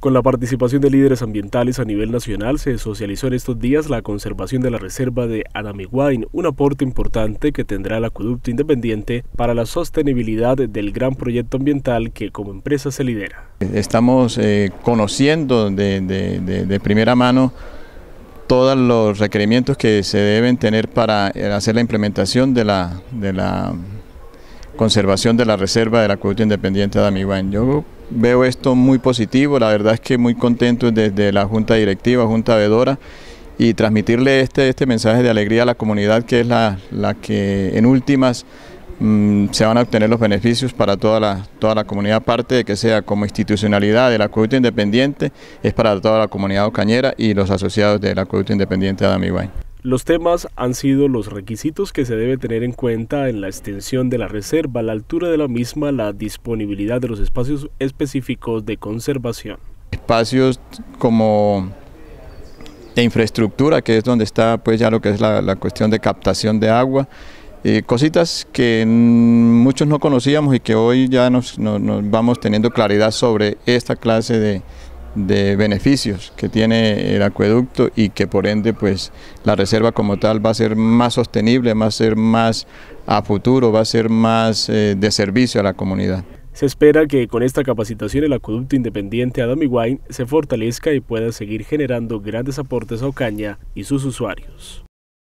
Con la participación de líderes ambientales a nivel nacional, se socializó en estos días la conservación de la reserva de Anamiguain, un aporte importante que tendrá el acueducto independiente para la sostenibilidad del gran proyecto ambiental que como empresa se lidera. Estamos eh, conociendo de, primera mano todos los requerimientos que se deben tener para eh, hacer la implementación de la, conservación de la reserva del acueducto independiente de veo esto muy positivo, la verdad es que muy contento desde la Junta Directiva, Junta Vedora, y transmitirle este, este mensaje de alegría a la comunidad que es la, que en últimas mm, se van a obtener los beneficios para toda la, toda la comunidad, aparte de que sea como institucionalidad del acueducto independiente, es para toda la comunidad ocañera y los asociados del acueducto independiente de Adamiguay. Los temas han sido los requisitos que se debe tener en cuenta en la extensión de la reserva, la altura de la misma, la disponibilidad de los espacios específicos de conservación. Espacios como de infraestructura, que es donde está pues ya lo que es la, cuestión de captación de agua, eh, cositas que muchos no conocíamos y que hoy ya nos vamos teniendo claridad sobre esta clase de, de beneficios que tiene el acueducto y que por ende pues la reserva como tal va a ser más sostenible, va a ser más a futuro, va a ser más eh, de servicio a la comunidad. Se espera que con esta capacitación el acueducto independiente Wine se fortalezca y pueda seguir generando grandes aportes a Ocaña y sus usuarios.